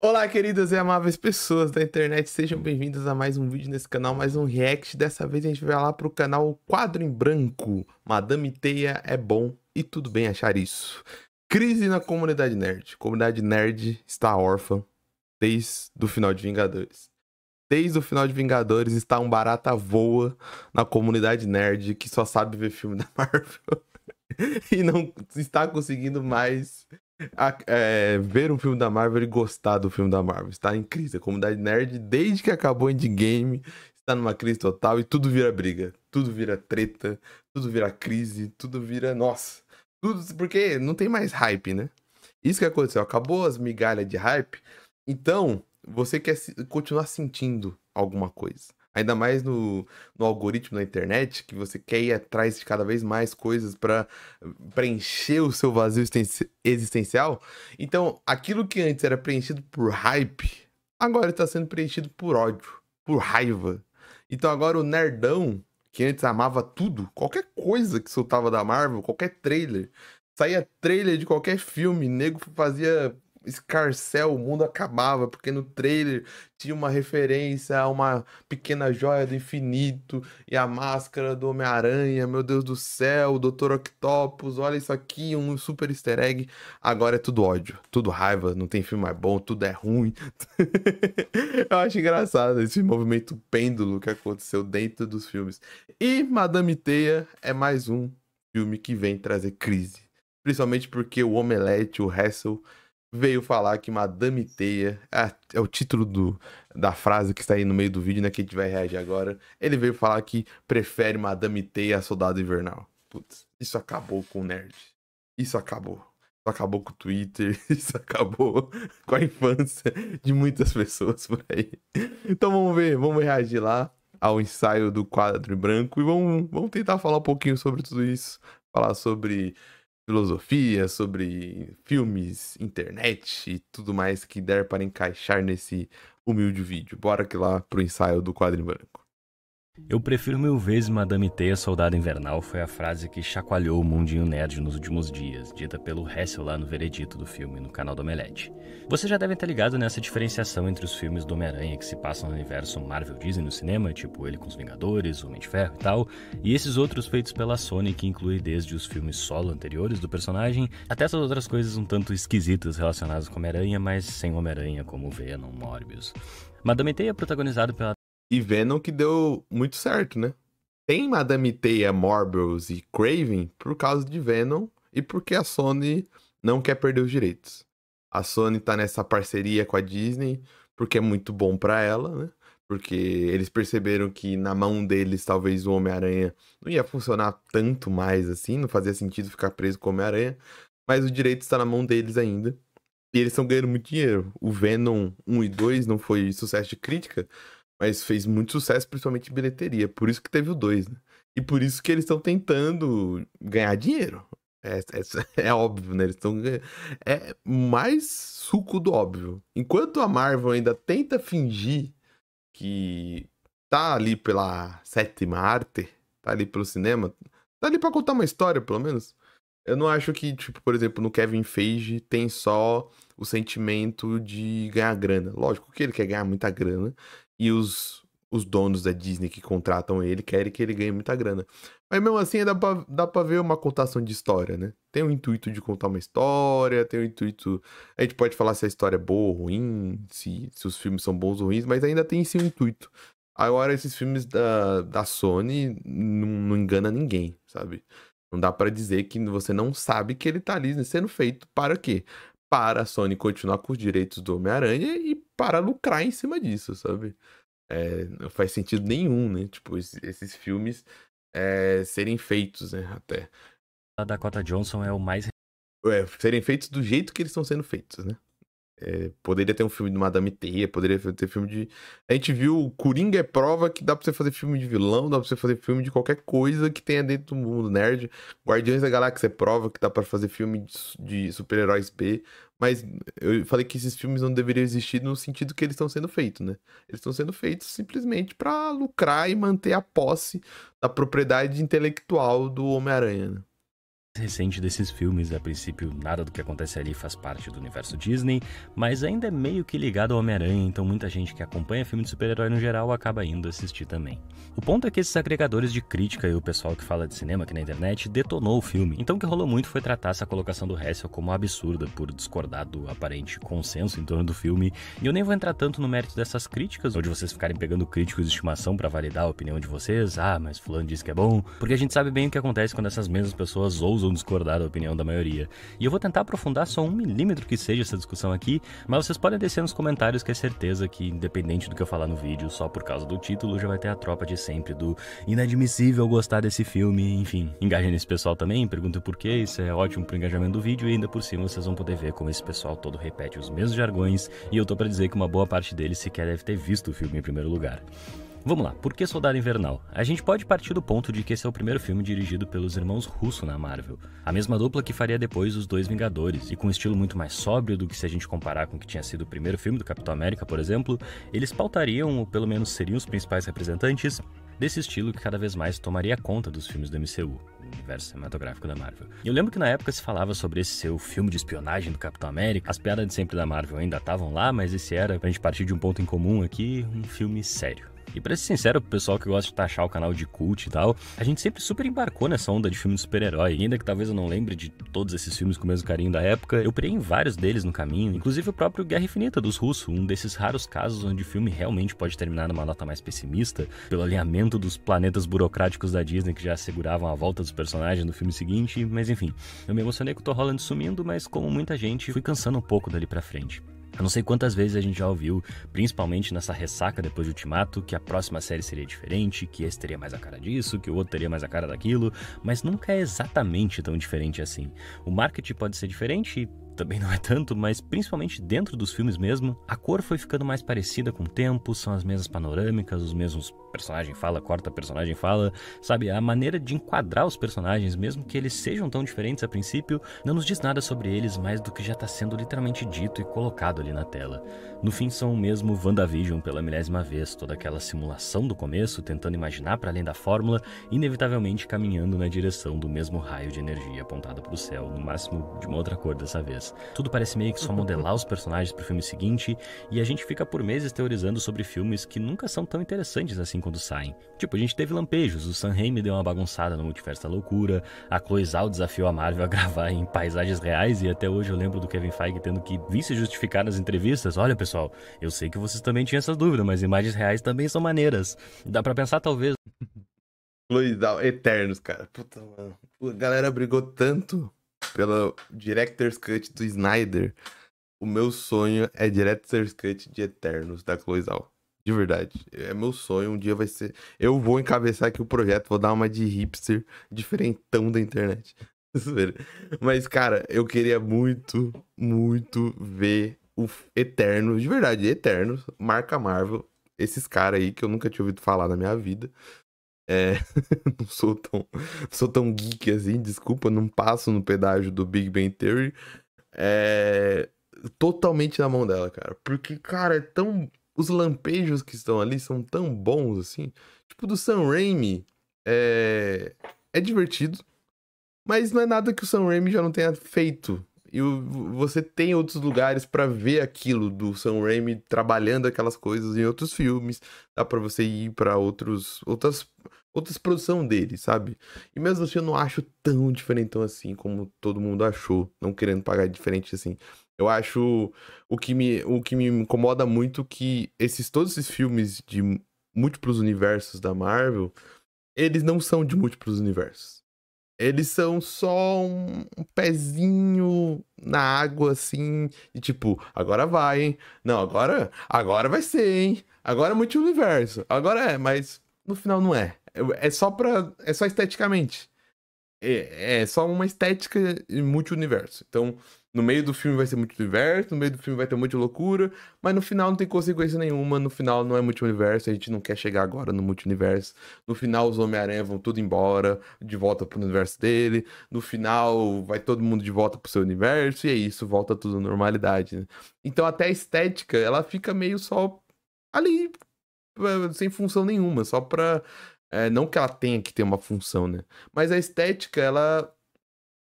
Olá, queridas e amáveis pessoas da internet, sejam bem-vindos a mais um vídeo nesse canal, mais um react. Dessa vez a gente vai lá pro canal Quadro em Branco. Madame Teia é bom e tudo bem achar isso. Crise na comunidade nerd. Comunidade nerd está órfã desde o final de Vingadores. Desde o final de Vingadores está um barata voa na comunidade nerd que só sabe ver filme da Marvel e não está conseguindo mais a, é, ver um filme da Marvel e gostar do filme da Marvel. Está em crise. A comunidade nerd, desde que acabou Endgame, está numa crise total e tudo vira briga. Tudo vira treta, tudo vira crise, tudo vira. Nossa! Tudo porque não tem mais hype, né? Isso que aconteceu. Acabou as migalhas de hype. Então, você quer continuar sentindo alguma coisa. Ainda mais no, no algoritmo da internet, que você quer ir atrás de cada vez mais coisas para preencher o seu vazio existencial. Então, aquilo que antes era preenchido por hype, agora está sendo preenchido por ódio, por raiva. Então, agora o nerdão, que antes amava tudo, qualquer coisa que soltava da Marvel, qualquer trailer, saía trailer de qualquer filme, nego fazia escarcel, o mundo acabava, porque no trailer tinha uma referência a uma pequena joia do infinito e a máscara do Homem-Aranha, meu Deus do céu, o Dr. Octopus, olha isso aqui, um super easter egg. Agora é tudo ódio, tudo raiva, não tem filme mais bom, tudo é ruim. Eu acho engraçado esse movimento pêndulo que aconteceu dentro dos filmes. E Madame Teia é mais um filme que vem trazer crise. Principalmente porque o Omelete, o Hassel veio falar que Madame Teia, é, é, o título do, da frase que está aí no meio do vídeo, né, que a gente vai reagir agora. Ele veio falar que prefere Madame Teia a Soldado Invernal. Putz, isso acabou com o nerd. Isso acabou. Isso acabou com o Twitter, isso acabou com a infância de muitas pessoas por aí. Então vamos ver, vamos reagir lá ao ensaio do quadro em branco e vamos, vamos tentar falar um pouquinho sobre tudo isso. Falar sobre filosofia, sobre filmes, internet e tudo mais que der para encaixar nesse humilde vídeo. Bora que lá pro ensaio do quadro em branco. Eu prefiro mil vezes Madame Teia Soldado Invernal foi a frase que chacoalhou o mundinho nerd nos últimos dias, dita pelo Hessel lá no veredito do filme no canal do Omelete. Você já deve estar ligado nessa diferenciação entre os filmes do Homem-Aranha que se passam no universo Marvel Disney no cinema, tipo ele com os Vingadores, Homem de Ferro e tal, e esses outros feitos pela Sony que inclui desde os filmes solo anteriores do personagem até essas outras coisas um tanto esquisitas relacionadas com Homem-Aranha, mas sem Homem-Aranha como Venom, Morbius. Madame Teia é protagonizado pela e Venom que deu muito certo, né? Tem Madame Teia, Morbius e Craven por causa de Venom e porque a Sony não quer perder os direitos. A Sony tá nessa parceria com a Disney porque é muito bom para ela, né? Porque eles perceberam que na mão deles talvez o Homem-Aranha não ia funcionar tanto mais assim, não fazia sentido ficar preso com o Homem-Aranha, mas o direito está na mão deles ainda. E eles estão ganhando muito dinheiro. O Venom 1 e 2 não foi sucesso de crítica, mas fez muito sucesso, principalmente em bilheteria. Por isso que teve o 2, né? E por isso que eles estão tentando ganhar dinheiro. É, é, é, óbvio, né? Eles estão. É mais suco do óbvio. Enquanto a Marvel ainda tenta fingir que tá ali pela sétima arte, tá ali pelo cinema, tá ali pra contar uma história, pelo menos. Eu não acho que, tipo, por exemplo, no Kevin Feige tem só o sentimento de ganhar grana. Lógico que ele quer ganhar muita grana e os, os donos da Disney que contratam ele querem que ele ganhe muita grana. Mas mesmo assim, dá pra, dá pra ver uma contação de história, né? Tem o intuito de contar uma história, tem o intuito. A gente pode falar se a história é boa ou ruim, se, se os filmes são bons ou ruins, mas ainda tem esse intuito. Agora, esses filmes da, da Sony não, não engana ninguém, sabe? Não dá para dizer que você não sabe que ele tá ali sendo feito para quê? Para a Sony continuar com os direitos do Homem-Aranha e para lucrar em cima disso, sabe? é, não faz sentido nenhum, né? Tipo, esses filmes é, serem feitos, né? Até. A Dakota Johnson é o mais. É, serem feitos do jeito que eles estão sendo feitos, né? É, poderia ter um filme de Madame Teia, poderia ter filme de. A gente viu o Coringa é prova que dá pra você fazer filme de vilão, dá pra você fazer filme de qualquer coisa que tenha dentro do mundo nerd. Guardiões da Galáxia é prova que dá para fazer filme de, de super-heróis B. Mas eu falei que esses filmes não deveriam existir no sentido que eles estão sendo feitos, né? Eles estão sendo feitos simplesmente para lucrar e manter a posse da propriedade intelectual do Homem-Aranha. Né? recente desses filmes, a princípio nada do que acontece ali faz parte do universo Disney, mas ainda é meio que ligado ao Homem-Aranha, então muita gente que acompanha filme de super-herói no geral acaba indo assistir também. O ponto é que esses agregadores de crítica e o pessoal que fala de cinema aqui na internet detonou o filme, então o que rolou muito foi tratar essa colocação do Hessel como absurda por discordar do aparente consenso em torno do filme, e eu nem vou entrar tanto no mérito dessas críticas, onde vocês ficarem pegando críticos de estimação para validar a opinião de vocês, ah, mas fulano disse que é bom, porque a gente sabe bem o que acontece quando essas mesmas pessoas ousam ousam discordar da opinião da maioria. E eu vou tentar aprofundar só um milímetro que seja essa discussão aqui, mas vocês podem descer nos comentários que é certeza que, independente do que eu falar no vídeo, só por causa do título já vai ter a tropa de sempre do inadmissível gostar desse filme, enfim. Engajem nesse pessoal também, pergunta por quê, isso é ótimo pro engajamento do vídeo e ainda por cima vocês vão poder ver como esse pessoal todo repete os mesmos jargões e eu tô para dizer que uma boa parte deles sequer deve ter visto o filme em primeiro lugar. Vamos lá, por que Soldado Invernal? A gente pode partir do ponto de que esse é o primeiro filme dirigido pelos irmãos Russo na Marvel, a mesma dupla que faria depois Os Dois Vingadores, e com um estilo muito mais sóbrio do que se a gente comparar com o que tinha sido o primeiro filme do Capitão América, por exemplo, eles pautariam, ou pelo menos seriam os principais representantes, desse estilo que cada vez mais tomaria conta dos filmes do MCU, o universo cinematográfico da Marvel. E eu lembro que na época se falava sobre esse seu filme de espionagem do Capitão América, as piadas de sempre da Marvel ainda estavam lá, mas esse era, pra gente partir de um ponto em comum aqui, um filme sério. E pra ser sincero, pro pessoal que gosta de taxar o canal de cult e tal, a gente sempre super embarcou nessa onda de filme de super-herói. Ainda que talvez eu não lembre de todos esses filmes com o mesmo carinho da época, eu pirei em vários deles no caminho, inclusive o próprio Guerra Infinita dos Russos, um desses raros casos onde o filme realmente pode terminar numa nota mais pessimista, pelo alinhamento dos planetas burocráticos da Disney que já asseguravam a volta dos personagens no filme seguinte, mas enfim. Eu me emocionei com o Tom Holland sumindo, mas como muita gente, fui cansando um pouco dali pra frente. Eu não sei quantas vezes a gente já ouviu, principalmente nessa ressaca depois do Ultimato, que a próxima série seria diferente, que esse teria mais a cara disso, que o outro teria mais a cara daquilo, mas nunca é exatamente tão diferente assim. O marketing pode ser diferente e também não é tanto, mas principalmente dentro dos filmes mesmo, a cor foi ficando mais parecida com o tempo, são as mesmas panorâmicas, os mesmos personagem fala, corta personagem fala, sabe? A maneira de enquadrar os personagens, mesmo que eles sejam tão diferentes a princípio, não nos diz nada sobre eles mais do que já está sendo literalmente dito e colocado ali na tela. No fim, são mesmo WandaVision pela milésima vez, toda aquela simulação do começo, tentando imaginar para além da fórmula, inevitavelmente caminhando na direção do mesmo raio de energia apontado para o céu, no máximo de uma outra cor dessa vez. Tudo parece meio que só modelar os personagens pro filme seguinte, e a gente fica por meses teorizando sobre filmes que nunca são tão interessantes assim quando saem. Tipo, a gente teve lampejos, o Sam Raimi deu uma bagunçada no Multiverso da Loucura, a Chloe Zhao desafiou a Marvel a gravar em paisagens reais, e até hoje eu lembro do Kevin Feige tendo que vir se justificar nas entrevistas. Olha, pessoal, eu sei que vocês também tinham essas dúvidas, mas imagens reais também são maneiras. Dá para pensar, talvez. Chloe Zhao, eternos, cara. Puta, mano. A galera brigou tanto pela Director's Cut do Snyder, o meu sonho é Director's Cut de Eternos, da Cloizal. De verdade. É meu sonho. Um dia vai ser. Eu vou encabeçar aqui o projeto, vou dar uma de hipster diferentão da internet. Mas, cara, eu queria muito, muito ver o Eternos, de verdade, Eternos, marca Marvel, esses caras aí que eu nunca tinha ouvido falar na minha vida. É, não sou tão, sou tão geek assim, desculpa, não passo no pedágio do Big Bang Theory. É, totalmente na mão dela, cara. Porque, cara, é tão. Os lampejos que estão ali são tão bons assim. Tipo, do Sam Raimi é, é divertido, mas não é nada que o Sam Raimi já não tenha feito e você tem outros lugares para ver aquilo do Sam Raimi trabalhando aquelas coisas em outros filmes. Dá para você ir para outros outras outras produção dele, sabe? E mesmo assim eu não acho tão diferentão assim como todo mundo achou, não querendo pagar diferente assim. Eu acho o que me o que me incomoda muito que esses todos esses filmes de múltiplos universos da Marvel, eles não são de múltiplos universos eles são só um, pezinho na água, assim, e tipo, agora vai, hein? Não, agora, agora vai ser, hein? Agora é multiverso. Agora é, mas no final não é. É só pra. É só esteticamente. É, é só uma estética multiverso. Então, no meio do filme vai ser multiverso, no meio do filme vai ter muita loucura, mas no final não tem consequência nenhuma, no final não é multiverso, a gente não quer chegar agora no multiverso. No final os Homem-Aranha vão tudo embora, de volta pro universo dele, no final vai todo mundo de volta pro seu universo, e é isso, volta tudo à normalidade. Né? Então até a estética, ela fica meio só ali, eh, sem função nenhuma, só pra... É, não que ela tenha que ter uma função, né? Mas a estética, ela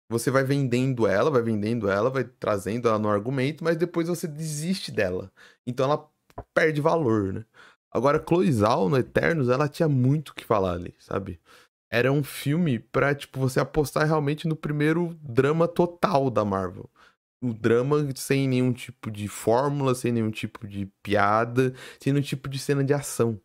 você vai vendendo ela, vai vendendo ela, vai trazendo ela no argumento, mas depois você desiste dela. Então ela perde valor, né? Agora, Cloizal no Eternos, ela tinha muito que falar ali, sabe? Era um filme pra, tipo, você apostar realmente no primeiro drama total da Marvel. O drama sem nenhum tipo de fórmula, sem nenhum tipo de piada, sem nenhum tipo de cena de ação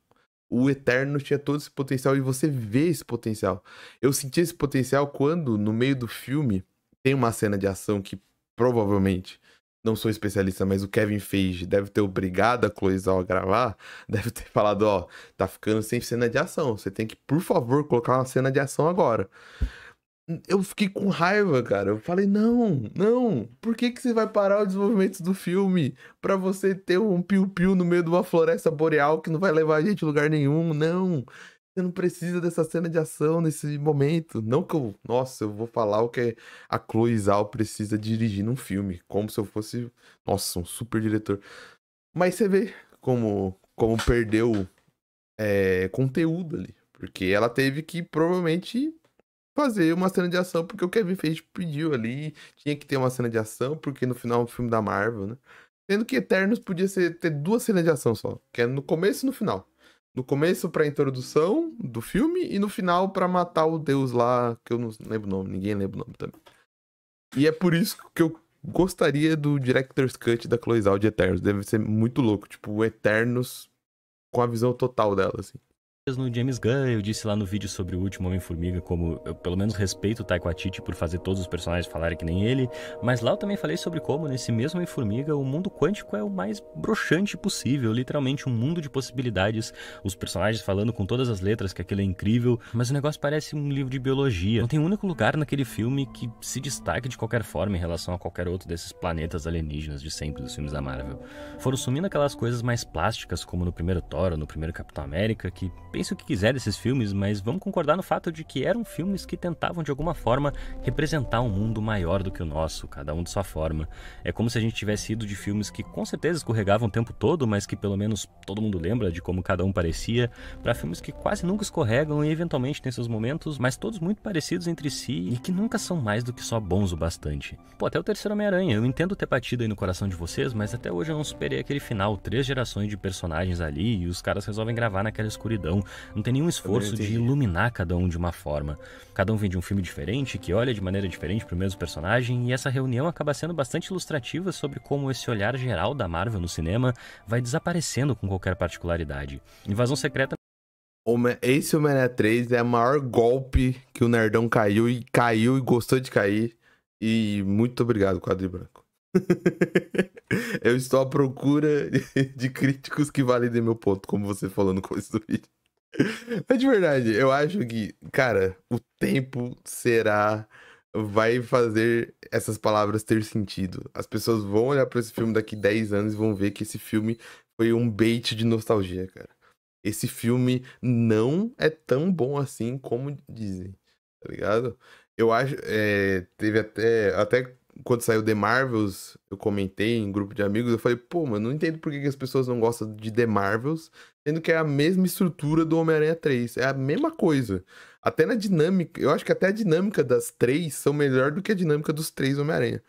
o Eterno tinha todo esse potencial e você vê esse potencial. Eu senti esse potencial quando, no meio do filme, tem uma cena de ação que provavelmente, não sou especialista, mas o Kevin Feige deve ter obrigado a Cloizal a gravar, deve ter falado, ó, tá ficando sem cena de ação, você tem que, por favor, colocar uma cena de ação agora eu fiquei com raiva, cara. Eu falei, não, não. Por que, que você vai parar o desenvolvimento do filme para você ter um piu-piu no meio de uma floresta boreal que não vai levar a gente a lugar nenhum? Não. Você não precisa dessa cena de ação nesse momento. Não que eu. Nossa, eu vou falar o que a Chloe Zhao precisa dirigir num filme. Como se eu fosse. Nossa, um super diretor. Mas você vê como, como perdeu é, conteúdo ali. Porque ela teve que provavelmente fazer uma cena de ação, porque o Kevin Feige pediu ali, tinha que ter uma cena de ação, porque no final é um filme da Marvel, né? Sendo que Eternos podia ser, ter duas cenas de ação só, que é no começo e no final. No começo pra introdução do filme e no final para matar o deus lá, que eu não lembro o nome, ninguém lembra o nome também. E é por isso que eu gostaria do Director's Cut da Cloizal de Eternos. Deve ser muito louco, tipo, Eternos com a visão total dela, assim no James Gunn, eu disse lá no vídeo sobre o último Homem-Formiga como eu pelo menos respeito o Taika Waititi por fazer todos os personagens falarem que nem ele, mas lá eu também falei sobre como nesse mesmo Homem-Formiga o mundo quântico é o mais broxante possível, literalmente um mundo de possibilidades, os personagens falando com todas as letras que aquilo é incrível, mas o negócio parece um livro de biologia. Não tem um único lugar naquele filme que se destaque de qualquer forma em relação a qualquer outro desses planetas alienígenas de sempre dos filmes da Marvel. Foram sumindo aquelas coisas mais plásticas como no primeiro Thor, no primeiro Capitão América que Pense o que quiser desses filmes, mas vamos concordar no fato de que eram filmes que tentavam de alguma forma representar um mundo maior do que o nosso, cada um de sua forma. É como se a gente tivesse ido de filmes que com certeza escorregavam o tempo todo, mas que pelo menos todo mundo lembra de como cada um parecia, para filmes que quase nunca escorregam e eventualmente têm seus momentos, mas todos muito parecidos entre si e que nunca são mais do que só bons o bastante. Pô, até o terceiro Homem-Aranha, eu entendo ter partido aí no coração de vocês, mas até hoje eu não superei aquele final, três gerações de personagens ali e os caras resolvem gravar naquela escuridão não tem nenhum esforço de iluminar cada um de uma forma. Cada um vem de um filme diferente, que olha de maneira diferente para o mesmo personagem, e essa reunião acaba sendo bastante ilustrativa sobre como esse olhar geral da Marvel no cinema vai desaparecendo com qualquer particularidade. Invasão Secreta esse Homem-Aranha 3 é o maior golpe que o Nerdão caiu e caiu e gostou de cair. E muito obrigado, Quadro Branco. Eu estou à procura de críticos que validem meu ponto, como você falando com esse vídeo. Mas de verdade, eu acho que, cara, o tempo será. Vai fazer essas palavras ter sentido. As pessoas vão olhar para esse filme daqui 10 anos e vão ver que esse filme foi um bait de nostalgia, cara. Esse filme não é tão bom assim como dizem, tá ligado? Eu acho. É, teve até. Até quando saiu The Marvels, eu comentei em grupo de amigos, eu falei, pô, mano, não entendo por que, que as pessoas não gostam de The Marvels, sendo que é a mesma estrutura do Homem-Aranha 3. É a mesma coisa. Até na dinâmica, eu acho que até a dinâmica das três são melhor do que a dinâmica dos três Homem-Aranha.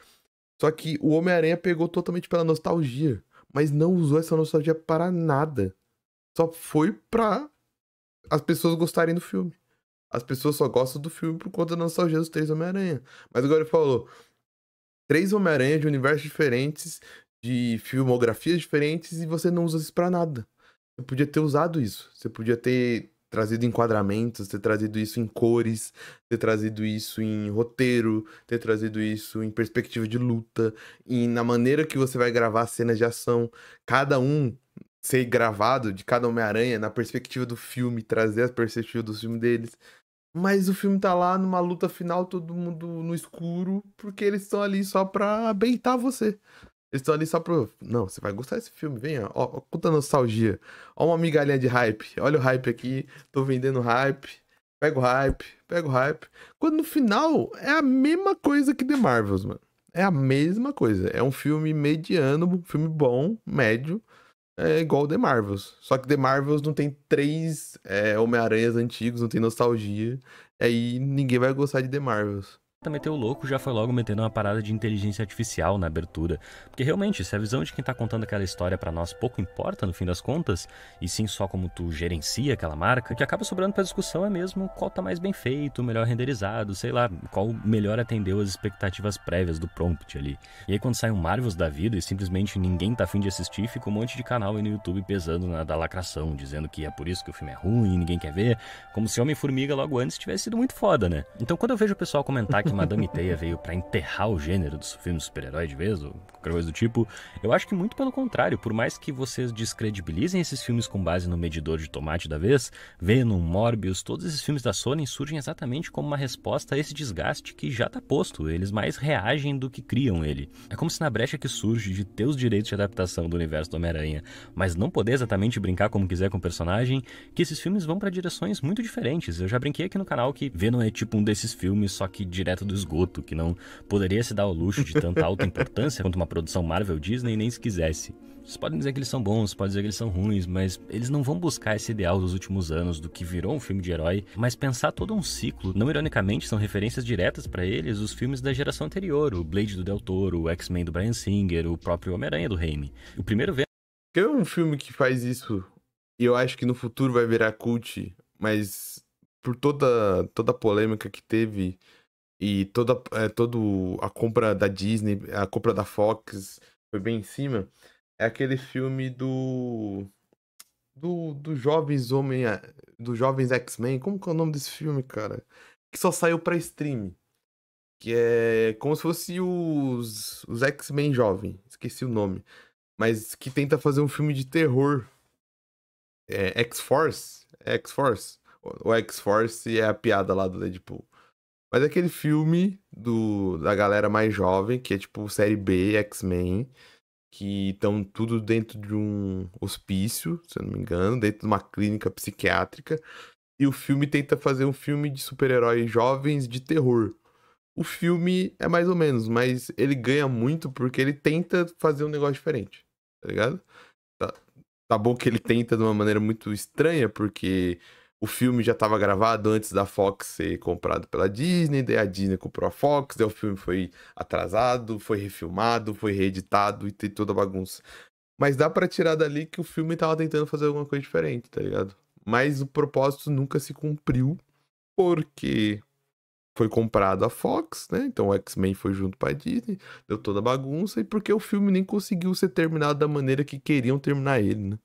Só que o Homem-Aranha pegou totalmente pela nostalgia, mas não usou essa nostalgia para nada. Só foi pra as pessoas gostarem do filme. As pessoas só gostam do filme por conta da nostalgia dos três Homem-Aranha. Mas agora ele falou, três Homem-Aranha de universos diferentes, de filmografias diferentes, e você não usa isso pra nada. Você podia ter usado isso. Você podia ter trazido enquadramentos, ter trazido isso em cores, ter trazido isso em roteiro, ter trazido isso em perspectiva de luta, e na maneira que você vai gravar cenas de ação, cada um ser gravado de cada Homem-Aranha na perspectiva do filme, trazer a perspectiva do filme deles. Mas o filme tá lá numa luta final, todo mundo no escuro, porque eles estão ali só pra beitar você. Eles estão ali só pro. Não, você vai gostar desse filme, venha. Ó, ó, conta nostalgia. Ó, uma migalhinha de hype. Olha o hype aqui. Tô vendendo hype. Pega o hype. Pega o hype. Quando no final é a mesma coisa que The Marvels, mano. É a mesma coisa. É um filme mediano, um filme bom, médio é igual The Marvels. Só que The Marvels não tem três é, Homem-Aranhas antigos, não tem nostalgia. Aí é, ninguém vai gostar de The Marvels. Também tem o louco já foi logo metendo uma parada de inteligência artificial na abertura, porque realmente, se a visão de quem está contando aquela história para nós pouco importa no fim das contas, e sim só como tu gerencia aquela marca, o que acaba sobrando para discussão é mesmo qual tá mais bem feito, melhor renderizado, sei lá, qual melhor atendeu as expectativas prévias do prompt ali. E aí quando sai um Marvels da vida e simplesmente ninguém tá afim de assistir, fica um monte de canal aí no YouTube pesando na da lacração, dizendo que é por isso que o filme é ruim, ninguém quer ver, como se Homem-Formiga logo antes tivesse sido muito foda, né? Então quando eu vejo o pessoal comentar que que Madame Teia veio para enterrar o gênero dos filmes super-herói de vez, ou qualquer coisa do tipo. Eu acho que muito pelo contrário, por mais que vocês descredibilizem esses filmes com base no medidor de tomate da vez, Venom, Morbius, todos esses filmes da Sony surgem exatamente como uma resposta a esse desgaste que já está posto, eles mais reagem do que criam ele. É como se na brecha que surge de ter os direitos de adaptação do universo do Homem-Aranha, mas não poder exatamente brincar como quiser com o personagem, que esses filmes vão para direções muito diferentes. Eu já brinquei aqui no canal que Venom é tipo um desses filmes, só que direto tratamento do esgoto, que não poderia se dar ao luxo de tanta alta importância quanto uma produção Marvel Disney nem se quisesse. Vocês podem dizer que eles são bons, podem dizer que eles são ruins, mas eles não vão buscar esse ideal dos últimos anos do que virou um filme de herói, mas pensar todo um ciclo. Não ironicamente, são referências diretas para eles os filmes da geração anterior, o Blade do Del Toro, o X-Men do Brian Singer, o próprio Homem-Aranha do Raimi. O primeiro vem... que é um filme que faz isso e eu acho que no futuro vai virar cult, mas por toda toda a polêmica que teve e toda, é, todo a compra da Disney, a compra da Fox foi bem em cima, é aquele filme do do, do jovens homem, eh, do jovens X-Men, como que é o nome desse filme, cara? Que só saiu para stream. Que é como se fosse os, os X-Men jovem, esqueci o nome, mas que tenta fazer um filme de terror. É, X-Force, é X-Force. O X-Force é a piada lá do Deadpool. Mas é aquele filme do, da galera mais jovem, que é tipo série B, X-Men, que estão tudo dentro de um hospício, se eu não me engano, dentro de uma clínica psiquiátrica. E o filme tenta fazer um filme de super-heróis jovens de terror. O filme é mais ou menos, mas ele ganha muito porque ele tenta fazer um negócio diferente, tá ligado? Tá, tá bom que ele tenta de uma maneira muito estranha, porque o filme já estava gravado antes da Fox ser comprado pela Disney, daí a Disney comprou a Fox, daí o filme foi atrasado, foi refilmado, foi reeditado e tem toda a bagunça. Mas dá para tirar dali que o filme tava tentando fazer alguma coisa diferente, tá ligado? Mas o propósito nunca se cumpriu, porque foi comprado a Fox, né? Então o X-Men foi junto pra Disney, deu toda a bagunça, e porque o filme nem conseguiu ser terminado da maneira que queriam terminar ele, né?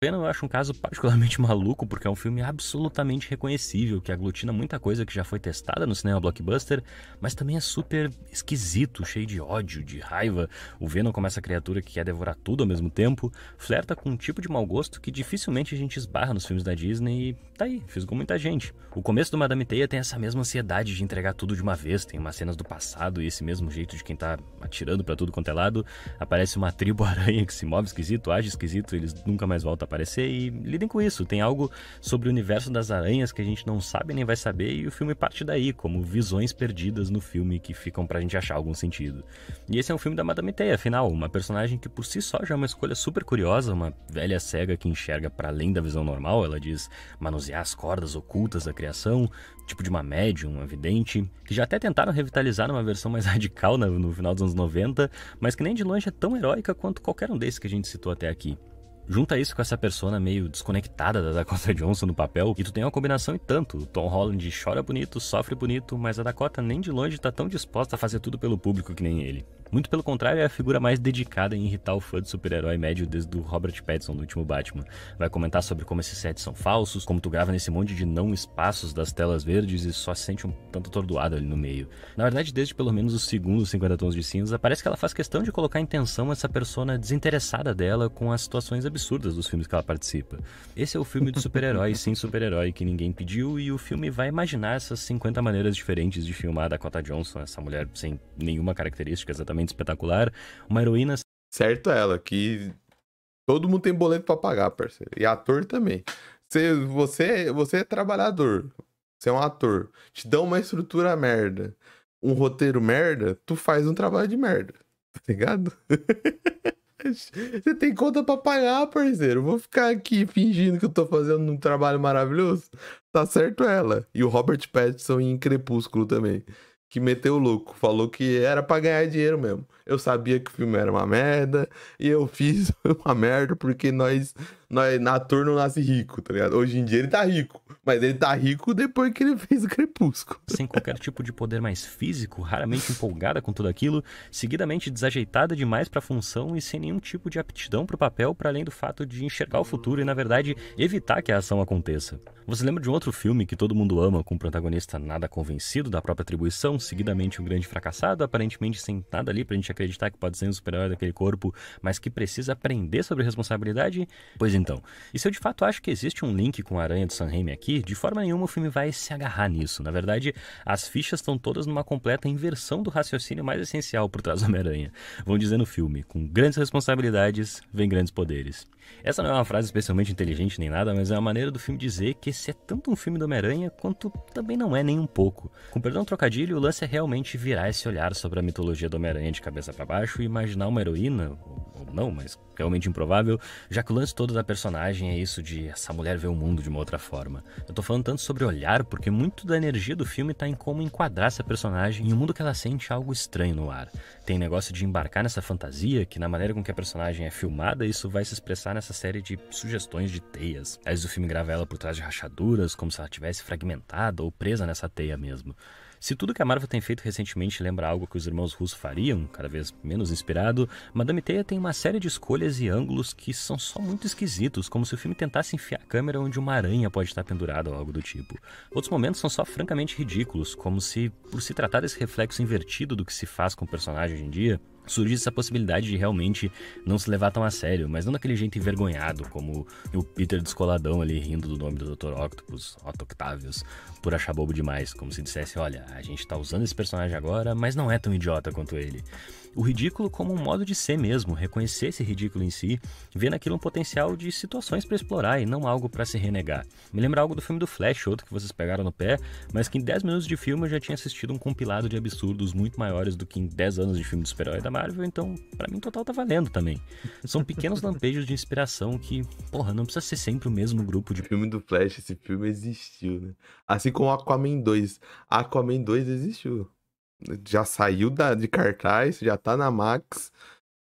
Venom eu acho um caso particularmente maluco, porque é um filme absolutamente reconhecível, que aglutina muita coisa que já foi testada no cinema blockbuster, mas também é super esquisito, cheio de ódio, de raiva. O Venom, como essa criatura que quer devorar tudo ao mesmo tempo, flerta com um tipo de mau gosto que dificilmente a gente esbarra nos filmes da Disney e tá aí, com muita gente. O começo do Madame Teia tem essa mesma ansiedade de entregar tudo de uma vez, tem umas cenas do passado e esse mesmo jeito de quem tá atirando para tudo quanto é lado. Aparece uma tribo aranha que se move esquisito, age esquisito, eles nunca mais voltam aparecer e lidem com isso. Tem algo sobre o universo das aranhas que a gente não sabe nem vai saber e o filme parte daí, como visões perdidas no filme que ficam pra gente achar algum sentido. E esse é um filme da Madame Teia, afinal, uma personagem que por si só já é uma escolha super curiosa, uma velha cega que enxerga para além da visão normal, ela diz manusear as cordas ocultas da criação, tipo de uma médium, uma vidente, que já até tentaram revitalizar numa versão mais radical no final dos anos 90, mas que nem de longe é tão heróica quanto qualquer um desses que a gente citou até aqui. Junta isso com essa persona meio desconectada da Dakota Johnson no papel, e tu tem uma combinação e tanto. Tom Holland chora bonito, sofre bonito, mas a Dakota nem de longe tá tão disposta a fazer tudo pelo público que nem ele. Muito pelo contrário, é a figura mais dedicada em irritar o fã de super-herói médio desde o Robert Pattinson no último Batman. Vai comentar sobre como esses sets são falsos, como tu grava nesse monte de não espaços das telas verdes e só se sente um tanto atordoado ali no meio. Na verdade, desde pelo menos o segundo 50 tons de cinza, parece que ela faz questão de colocar em tensão essa persona desinteressada dela com as situações absurdas dos filmes que ela participa. Esse é o filme do super-herói sem super-herói que ninguém pediu e o filme vai imaginar essas 50 maneiras diferentes de filmar a Dakota Johnson, essa mulher sem nenhuma característica exatamente absolutamente espetacular. Uma heroína. Certo ela, que todo mundo tem boleto para pagar, parceiro. E ator também. Você, você, você é trabalhador. Você é um ator. Te dão uma estrutura merda. Um roteiro merda, tu faz um trabalho de merda. Tá ligado? Você tem conta pra pagar, parceiro. vou ficar aqui fingindo que eu tô fazendo um trabalho maravilhoso. Tá certo ela. E o Robert Pattinson em Crepúsculo também que meteu o louco, falou que era para ganhar dinheiro mesmo eu sabia que o filme era uma merda, e eu fiz uma merda porque nós, nós na ator não nasce rico, tá ligado? Hoje em dia ele tá rico, mas ele tá rico depois que ele fez o Crepúsculo. Sem qualquer tipo de poder mais físico, raramente empolgada com tudo aquilo, seguidamente desajeitada demais pra função e sem nenhum tipo de aptidão pro papel, para além do fato de enxergar o futuro e, na verdade, evitar que a ação aconteça. Você lembra de um outro filme que todo mundo ama, com um protagonista nada convencido da própria atribuição, seguidamente um grande fracassado, aparentemente sem nada ali pra gente acreditar que pode ser um super-herói daquele corpo, mas que precisa aprender sobre responsabilidade? Pois então. E se eu de fato acho que existe um link com a Aranha de San Raimi aqui, de forma nenhuma o filme vai se agarrar nisso. Na verdade, as fichas estão todas numa completa inversão do raciocínio mais essencial por trás do Homem-Aranha. Vão dizer no filme: com grandes responsabilidades vem grandes poderes. Essa não é uma frase especialmente inteligente nem nada, mas é uma maneira do filme dizer que esse é tanto um filme do Homem-Aranha quanto também não é nem um pouco. Com perdão trocadilho, o lance é realmente virar esse olhar sobre a mitologia do Homem-Aranha de cabeça cabeça para baixo e imaginar uma heroína, ou não, mas realmente improvável, já que o lance todo da personagem é isso de essa mulher ver o mundo de uma outra forma. Eu tô falando tanto sobre olhar porque muito da energia do filme tá em como enquadrar essa personagem em um mundo que ela sente algo estranho no ar. Tem negócio de embarcar nessa fantasia que na maneira com que a personagem é filmada, isso vai se expressar nessa série de sugestões de teias. Às vezes o filme grava ela por trás de rachaduras, como se ela tivesse fragmentada ou presa nessa teia mesmo. Se tudo que a Marvel tem feito recentemente lembra algo que os irmãos russos fariam, cada vez menos inspirado, Madame Teia tem uma série de escolhas e ângulos que são só muito esquisitos, como se o filme tentasse enfiar a câmera onde uma aranha pode estar pendurada ou algo do tipo. Outros momentos são só francamente ridículos, como se, por se tratar desse reflexo invertido do que se faz com o personagem hoje em dia, surge essa possibilidade de realmente não se levar tão a sério, mas não daquele jeito envergonhado, como o Peter descoladão ali rindo do nome do Dr. Octopus, Otto Octavius, por achar bobo demais, como se dissesse, olha, a gente tá usando esse personagem agora, mas não é tão idiota quanto ele o ridículo como um modo de ser mesmo, reconhecer esse ridículo em si, ver naquilo um potencial de situações para explorar e não algo para se renegar. Me lembra algo do filme do Flash, outro que vocês pegaram no pé, mas que em 10 minutos de filme eu já tinha assistido um compilado de absurdos muito maiores do que em 10 anos de filme do super-herói da Marvel, então para mim total tá valendo também. São pequenos lampejos de inspiração que, porra, não precisa ser sempre o mesmo grupo de. O filme do Flash, esse filme existiu, né? Assim como Aquaman 2. Aquaman 2 existiu já saiu da, de cartaz, já tá na Max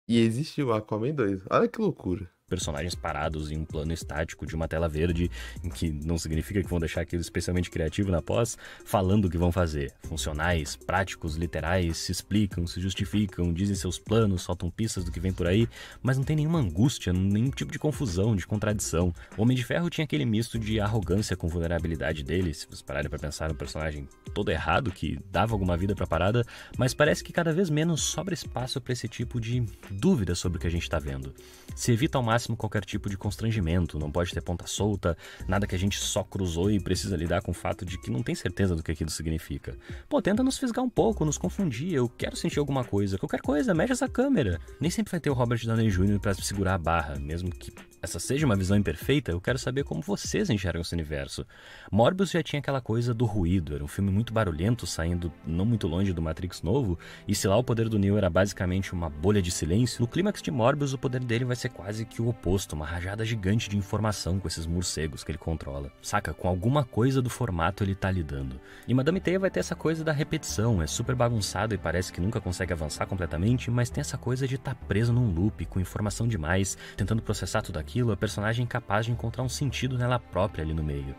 e existe o Aquaman 2. Olha que loucura personagens parados em um plano estático de uma tela verde, que não significa que vão deixar aquilo especialmente criativo na pós, falando o que vão fazer. Funcionais, práticos, literais, se explicam, se justificam, dizem seus planos, soltam pistas do que vem por aí, mas não tem nenhuma angústia, nenhum tipo de confusão, de contradição. O Homem de Ferro tinha aquele misto de arrogância com vulnerabilidade dele, se vocês pararem para pensar, um personagem todo errado que dava alguma vida para parada, mas parece que cada vez menos sobra espaço para esse tipo de dúvida sobre o que a gente está vendo. Se evita ao máximo máximo qualquer tipo de constrangimento, não pode ter ponta solta, nada que a gente só cruzou e precisa lidar com o fato de que não tem certeza do que aquilo significa. Pô, tenta nos fisgar um pouco, nos confundir, eu quero sentir alguma coisa, qualquer coisa, mexe essa câmera. Nem sempre vai ter o Robert Downey Jr. para segurar a barra, mesmo que essa seja uma visão imperfeita, eu quero saber como vocês enxergam esse universo. Morbius já tinha aquela coisa do ruído, era um filme muito barulhento, saindo não muito longe do Matrix novo, e se lá o poder do Neo era basicamente uma bolha de silêncio, no clímax de Morbius o poder dele vai ser quase que o oposto, uma rajada gigante de informação com esses morcegos que ele controla. Saca? Com alguma coisa do formato ele tá lidando. E Madame Teia vai ter essa coisa da repetição, é super bagunçado e parece que nunca consegue avançar completamente, mas tem essa coisa de estar tá preso num loop, com informação demais, tentando processar tudo aquilo, a personagem é capaz de encontrar um sentido nela própria ali no meio.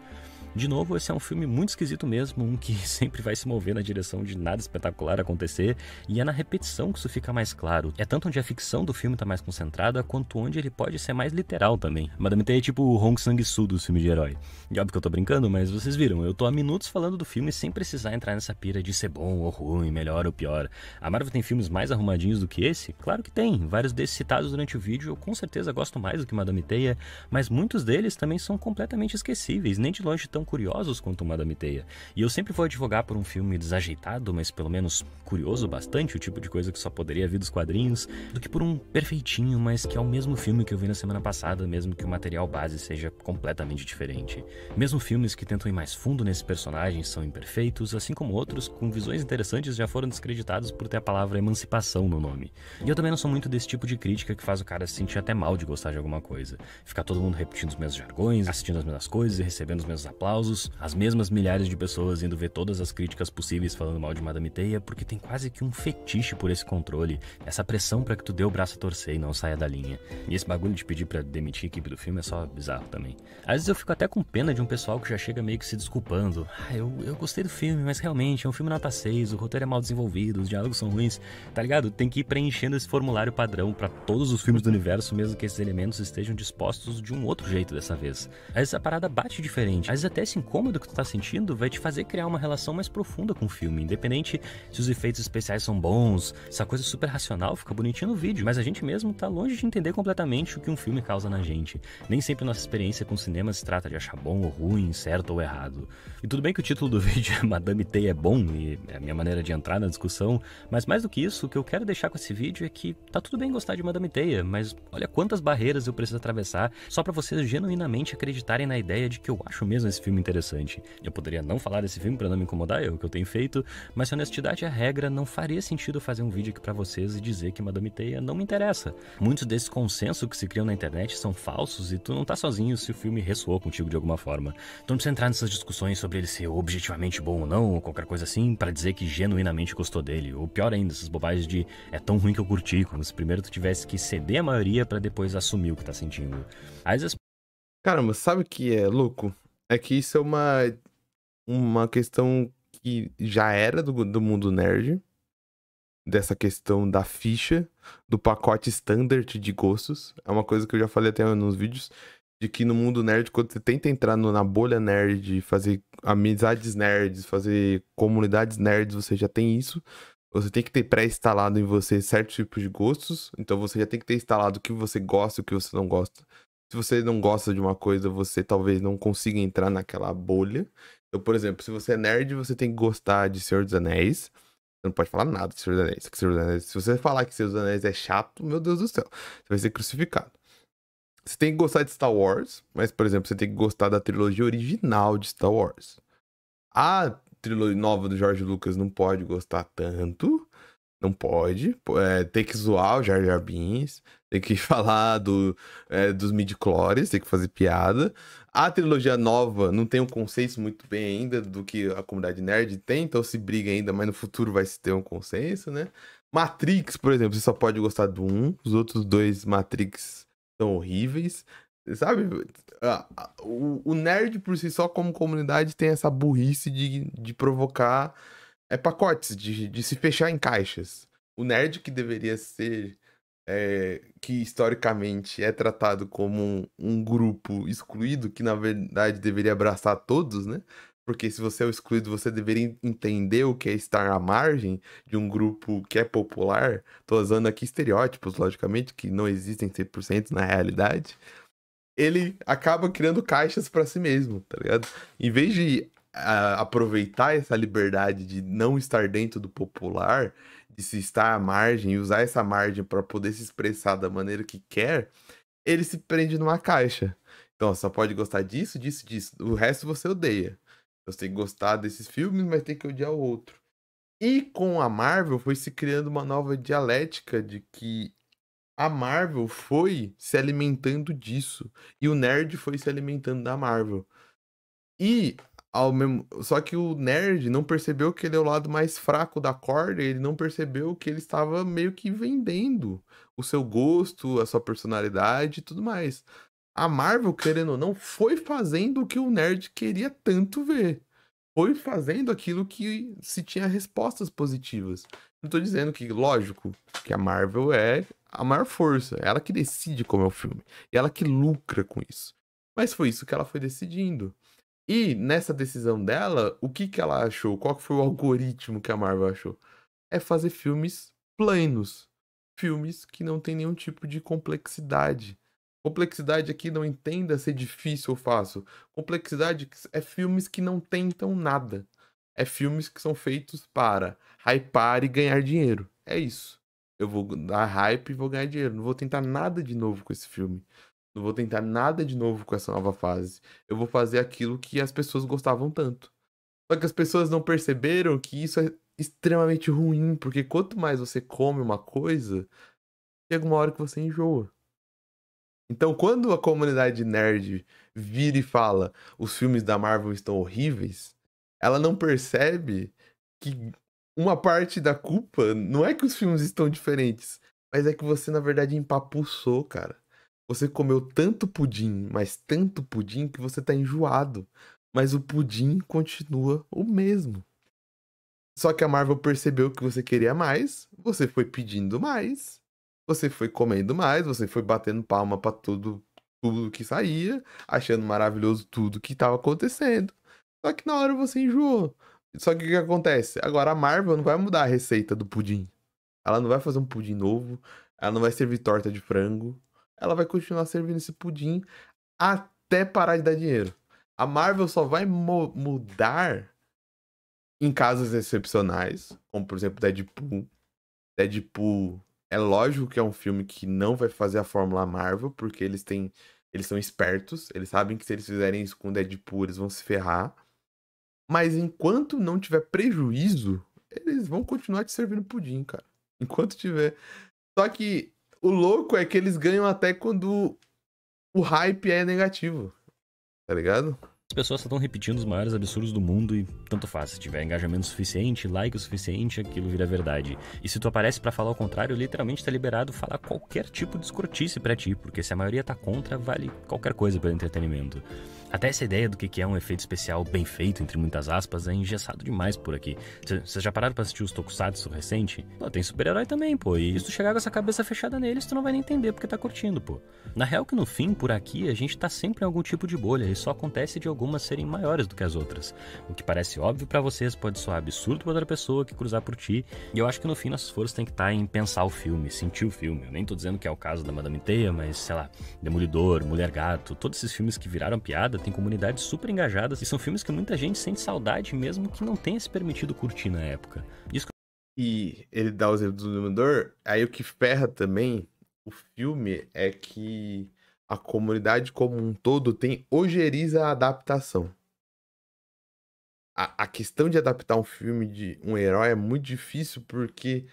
De novo, esse é um filme muito esquisito mesmo, um que sempre vai se mover na direção de nada espetacular acontecer, e é na repetição que isso fica mais claro. É tanto onde a ficção do filme está mais concentrada, quanto onde ele pode ser mais literal também. Madame T é tipo o Hong Sang-soo do filme de herói. E óbvio que eu tô brincando, mas vocês viram, eu tô há minutos falando do filme sem precisar entrar nessa pira de ser bom ou ruim, melhor ou pior. A Marvel tem filmes mais arrumadinhos do que esse? Claro que tem, vários desses citados durante o vídeo eu com certeza gosto mais do que Madame Teia, é, mas muitos deles também são completamente esquecíveis, nem de longe tão curiosos quanto Madame Teia. E eu sempre vou advogar por um filme desajeitado, mas pelo menos curioso bastante, o tipo de coisa que só poderia vir dos quadrinhos, do que por um perfeitinho, mas que é o mesmo filme que eu vi na semana passada, mesmo que o material base seja completamente diferente. Mesmo filmes que tentam ir mais fundo nesse personagem são imperfeitos, assim como outros com visões interessantes já foram descreditados por ter a palavra emancipação no nome. E eu também não sou muito desse tipo de crítica que faz o cara se sentir até mal de gostar de alguma coisa. Ficar todo mundo repetindo os mesmos jargões, assistindo as mesmas coisas e recebendo os mesmos aplausos aplausos, as mesmas milhares de pessoas indo ver todas as críticas possíveis falando mal de Madame Teia, porque tem quase que um fetiche por esse controle, essa pressão para que tu dê o braço a torcer e não saia da linha. E esse bagulho de pedir para demitir a equipe do filme é só bizarro também. Às vezes eu fico até com pena de um pessoal que já chega meio que se desculpando. Ah, eu, eu gostei do filme, mas realmente é um filme nota 6, o roteiro é mal desenvolvido, os diálogos são ruins, tá ligado? Tem que ir preenchendo esse formulário padrão para todos os filmes do universo, mesmo que esses elementos estejam dispostos de um outro jeito dessa vez. Às vezes a parada bate diferente, às vezes até esse incômodo que tu tá sentindo vai te fazer criar uma relação mais profunda com o filme, independente se os efeitos especiais são bons, essa coisa é super racional fica bonitinha no vídeo, mas a gente mesmo tá longe de entender completamente o que um filme causa na gente. Nem sempre nossa experiência com o cinema se trata de achar bom ou ruim, certo ou errado. E tudo bem que o título do vídeo é Madame T é bom e é a minha maneira de entrar na discussão, mas mais do que isso, o que eu quero deixar com esse vídeo é que tá tudo bem gostar de Madame Teia, mas olha quantas barreiras eu preciso atravessar só para vocês genuinamente acreditarem na ideia de que eu acho mesmo esse filme interessante. Eu poderia não falar desse filme para não me incomodar, é o que eu tenho feito, mas se honestidade é regra, não faria sentido fazer um vídeo aqui para vocês e dizer que Madame Teia não me interessa. Muitos desses consensos que se criam na internet são falsos e tu não tá sozinho se o filme ressoou contigo de alguma forma. Tu não precisa entrar nessas discussões sobre ele ser objetivamente bom ou não, ou qualquer coisa assim, para dizer que genuinamente gostou dele. Ou pior ainda, essas bobagens de é tão ruim que eu curti, como se primeiro tu tivesse que ceder a maioria para depois assumir o que tá sentindo. Às vezes Cara, mas sabe o que é louco? é que isso é uma, uma questão que já era do, do mundo nerd, dessa questão da ficha, do pacote standard de gostos. É uma coisa que eu já falei até nos vídeos, de que no mundo nerd, quando você tenta entrar no, na bolha nerd, fazer amizades nerds, fazer comunidades nerds, você já tem isso. Você tem que ter pré-instalado em você certos tipos de gostos, então você já tem que ter instalado o que você gosta e o que você não gosta se você não gosta de uma coisa, você talvez não consiga entrar naquela bolha. Então, por exemplo, se você é nerd, você tem que gostar de Senhor dos Anéis. Você não pode falar nada de Senhor dos Anéis. Senhor dos Anéis se você falar que Senhor dos Anéis é chato, meu Deus do céu, você vai ser crucificado. Você tem que gostar de Star Wars, mas, por exemplo, você tem que gostar da trilogia original de Star Wars. A trilogia nova do George Lucas não pode gostar tanto, não pode. É, tem que zoar o Jar Jar Beans, tem que falar do, é, dos midichlores, tem que fazer piada. A trilogia nova não tem um consenso muito bem ainda do que a comunidade nerd tem, então se briga ainda, mas no futuro vai se ter um consenso, né? Matrix, por exemplo, você só pode gostar do um, os outros dois Matrix são horríveis. Sabe? O, o nerd por si só, como comunidade, tem essa burrice de, de provocar é pacotes, de, de se fechar em caixas. O nerd que deveria ser, é, que historicamente é tratado como um, um, grupo excluído, que na verdade deveria abraçar todos, né? Porque se você é o excluído, você deveria entender o que é estar à margem de um grupo que é popular. Tô usando aqui estereótipos, logicamente, que não existem 100% na realidade. Ele acaba criando caixas para si mesmo, tá ligado? Em vez de a, aproveitar essa liberdade de não estar dentro do popular, de se estar à margem e usar essa margem para poder se expressar da maneira que quer, ele se prende numa caixa. Então, só pode gostar disso, disso, disso. O resto você odeia. Então, você tem que gostar desses filmes, mas tem que odiar o outro. E com a Marvel foi se criando uma nova dialética de que a Marvel foi se alimentando disso e o nerd foi se alimentando da Marvel. E ao mesmo. Só que o nerd não percebeu que ele é o lado mais fraco da corda, ele não percebeu que ele estava meio que vendendo o seu gosto, a sua personalidade e tudo mais. A Marvel, querendo ou não, foi fazendo o que o nerd queria tanto ver. Foi fazendo aquilo que se tinha respostas positivas. Não tô dizendo que, lógico, que a Marvel é a maior força. É ela que decide como é o filme. E ela que lucra com isso. Mas foi isso que ela foi decidindo. E nessa decisão dela, o que, que ela achou? Qual foi o algoritmo que a Marvel achou? É fazer filmes planos. Filmes que não tem nenhum tipo de complexidade. Complexidade aqui não entenda ser difícil ou fácil. Complexidade é filmes que não tentam nada. É filmes que são feitos para hypar e ganhar dinheiro. É isso. Eu vou dar hype e vou ganhar dinheiro. Não vou tentar nada de novo com esse filme. Não vou tentar nada de novo com essa nova fase. Eu vou fazer aquilo que as pessoas gostavam tanto. Só que as pessoas não perceberam que isso é extremamente ruim, porque quanto mais você come uma coisa, chega uma hora que você enjoa. Então, quando a comunidade nerd vira e fala os filmes da Marvel estão horríveis, ela não percebe que uma parte da culpa não é que os filmes estão diferentes, mas é que você, na verdade, empapuçou, cara. Você comeu tanto pudim, mas tanto pudim que você tá enjoado. Mas o pudim continua o mesmo. Só que a Marvel percebeu que você queria mais, você foi pedindo mais, você foi comendo mais, você foi batendo palma para tudo, tudo que saía, achando maravilhoso tudo que estava acontecendo. Só que na hora você enjoou. Só que o que acontece? Agora a Marvel não vai mudar a receita do pudim. Ela não vai fazer um pudim novo, ela não vai servir torta de frango, ela vai continuar servindo esse pudim até parar de dar dinheiro. A Marvel só vai mudar em casos excepcionais, como por exemplo Deadpool. Deadpool é lógico que é um filme que não vai fazer a fórmula Marvel, porque eles têm eles são espertos, eles sabem que se eles fizerem isso com Deadpool, eles vão se ferrar. Mas enquanto não tiver prejuízo, eles vão continuar te servindo pudim, cara. Enquanto tiver. Só que o louco é que eles ganham até quando o hype é negativo. Tá ligado? As pessoas só estão repetindo os maiores absurdos do mundo e tanto faz. Se tiver engajamento suficiente, like o suficiente, aquilo vira verdade. E se tu aparece para falar o contrário, literalmente tá liberado falar qualquer tipo de escrotice para ti, porque se a maioria tá contra, vale qualquer coisa pelo entretenimento. Até essa ideia do que é um efeito especial bem feito, entre muitas aspas, é engessado demais por aqui. Vocês já pararam pra assistir os Tokusatsu recente? Pô, tem super-herói também, pô. E se tu chegar com essa cabeça fechada neles, tu não vai nem entender porque tá curtindo, pô. Na real que no fim, por aqui, a gente tá sempre em algum tipo de bolha e só acontece de algumas serem maiores do que as outras. O que parece óbvio para vocês pode soar absurdo para outra pessoa que cruzar por ti, e eu acho que no fim nossas forças têm que estar tá em pensar o filme, sentir o filme. Eu nem tô dizendo que é o caso da Madame Teia, mas sei lá, Demolidor, Mulher Gato, todos esses filmes que viraram piada têm comunidades super engajadas e são filmes que muita gente sente saudade mesmo que não tenha se permitido curtir na época. Isso e ele dá o exemplo do Demolidor, aí o que ferra também o filme é que a comunidade como um todo tem ojeriza a adaptação. A, a questão de adaptar um filme de um herói é muito difícil porque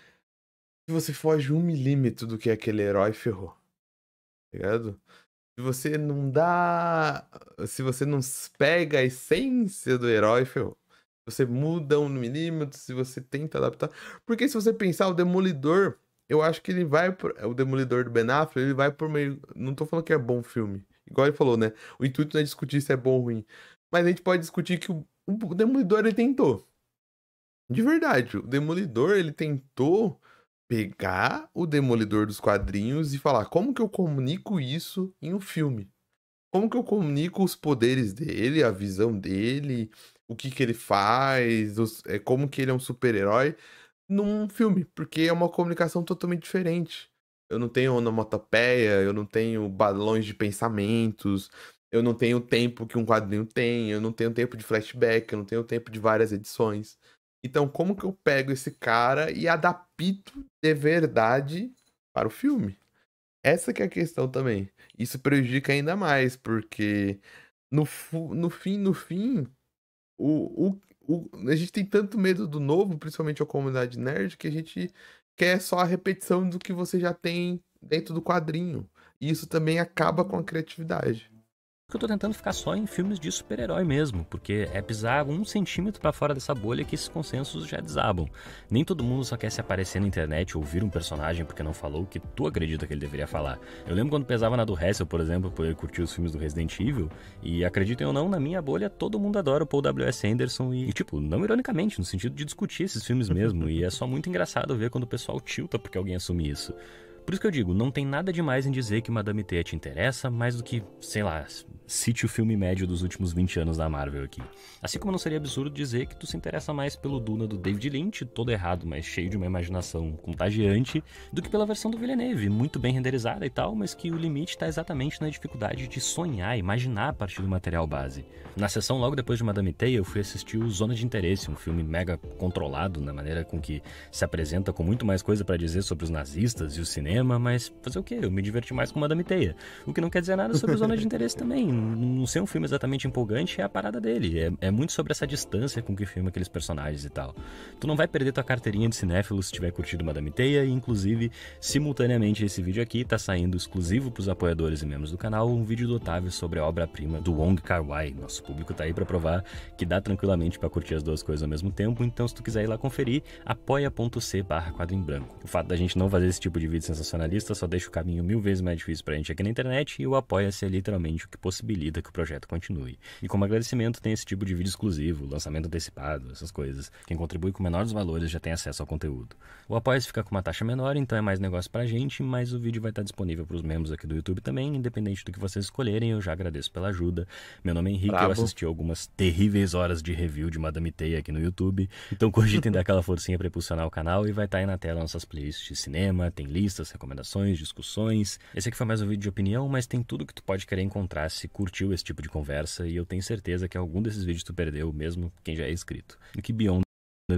se você foge um milímetro do que aquele herói, ferrou. Tá ligado? Se você não dá. Se você não pega a essência do herói, ferrou. Se você muda um milímetro, se você tenta adaptar. Porque se você pensar, o Demolidor eu acho que ele vai. Por, o Demolidor do Ben Affleck, ele vai por meio. Não tô falando que é bom filme. Igual ele falou, né? O intuito não é discutir se é bom ou ruim. Mas a gente pode discutir que o, o Demolidor ele tentou. De verdade, o Demolidor ele tentou pegar o Demolidor dos quadrinhos e falar como que eu comunico isso em um filme. Como que eu comunico os poderes dele, a visão dele, o que que ele faz, os, é, como que ele é um super-herói num filme, porque é uma comunicação totalmente diferente. Eu não tenho onomatopeia, eu não tenho balões de pensamentos, eu não tenho o tempo que um quadrinho tem, eu não tenho tempo de flashback, eu não tenho tempo de várias edições. Então, como que eu pego esse cara e adapto de verdade para o filme? Essa que é a questão também. Isso prejudica ainda mais, porque no, no fim, no fim, o, o, o, a gente tem tanto medo do novo, principalmente a comunidade nerd, que a gente quer só a repetição do que você já tem dentro do quadrinho. E isso também acaba com a criatividade. Que eu tô tentando ficar só em filmes de super-herói mesmo, porque é pisar um centímetro para fora dessa bolha que esses consensos já desabam. Nem todo mundo só quer se aparecer na internet ou ouvir um personagem porque não falou o que tu acredita que ele deveria falar. Eu lembro quando pesava na do Hassel, por exemplo, por curtir os filmes do Resident Evil, e acreditem ou não, na minha bolha todo mundo adora o Paul W.S. Anderson e, e, tipo, não ironicamente, no sentido de discutir esses filmes mesmo, e é só muito engraçado ver quando o pessoal tilta porque alguém assume isso. Por isso que eu digo, não tem nada demais em dizer que Madame T te interessa mais do que, sei lá, cite o filme médio dos últimos 20 anos da Marvel aqui. Assim como não seria absurdo dizer que tu se interessa mais pelo Duna do David Lynch, todo errado, mas cheio de uma imaginação contagiante, do que pela versão do Villeneuve, muito bem renderizada e tal, mas que o limite está exatamente na dificuldade de sonhar, imaginar a partir do material base. Na sessão logo depois de Madame Teia, eu fui assistir o Zona de Interesse, um filme mega controlado na maneira com que se apresenta com muito mais coisa para dizer sobre os nazistas e o cinema, mas fazer o quê? Eu me diverti mais com Madame Teia. O que não quer dizer nada sobre Zona de Interesse também não ser um filme exatamente empolgante é a parada dele. É, é muito sobre essa distância com que filma aqueles personagens e tal. Tu não vai perder tua carteirinha de cinéfilo se tiver curtido Madame Teia, e inclusive, simultaneamente esse vídeo aqui tá saindo exclusivo pros apoiadores e membros do canal, um vídeo do Otávio sobre a obra-prima do Wong Kar-wai. Nosso público tá aí para provar que dá tranquilamente para curtir as duas coisas ao mesmo tempo, então se tu quiser ir lá conferir, apoia.c barra quadro em branco. O fato da gente não fazer esse tipo de vídeo sensacionalista só deixa o caminho mil vezes mais difícil pra gente aqui na internet, e o apoia-se é literalmente o que possibilita possibilita que o projeto continue. E como agradecimento tem esse tipo de vídeo exclusivo, lançamento antecipado, essas coisas. Quem contribui com menores valores já tem acesso ao conteúdo. O Apoia-se fica com uma taxa menor, então é mais negócio pra gente, mas o vídeo vai estar disponível para os membros aqui do YouTube também, independente do que vocês escolherem, eu já agradeço pela ajuda. Meu nome é Henrique, Bravo. eu assisti algumas terríveis horas de review de Madame Teia aqui no YouTube, então cogitem dar aquela forcinha para impulsionar o canal e vai estar aí na tela nossas playlists de cinema, tem listas, recomendações, discussões. Esse aqui foi mais um vídeo de opinião, mas tem tudo que tu pode querer encontrar se curtiu esse tipo de conversa e eu tenho certeza que algum desses vídeos tu perdeu, mesmo quem já é inscrito. E que Beyond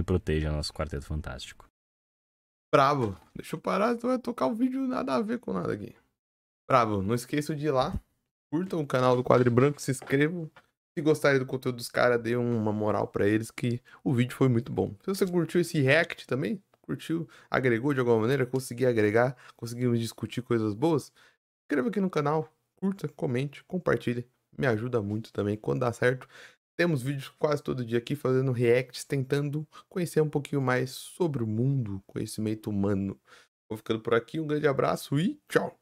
proteja nosso Quarteto Fantástico. Bravo. Deixa eu parar, tu então vai tocar o um vídeo nada a ver com nada aqui. Bravo, não esqueça de ir lá. Curtam o canal do Quadro Branco, se inscrevam. Se gostarem do conteúdo dos caras, dê uma moral para eles que o vídeo foi muito bom. Se você curtiu esse react também, curtiu, agregou de alguma maneira, conseguiu agregar, conseguimos discutir coisas boas, inscreva aqui no canal, curta, comente, compartilhe. Me ajuda muito também quando dá certo. Temos vídeos quase todo dia aqui fazendo reacts, tentando conhecer um pouquinho mais sobre o mundo, conhecimento humano. Vou ficando por aqui, um grande abraço e tchau!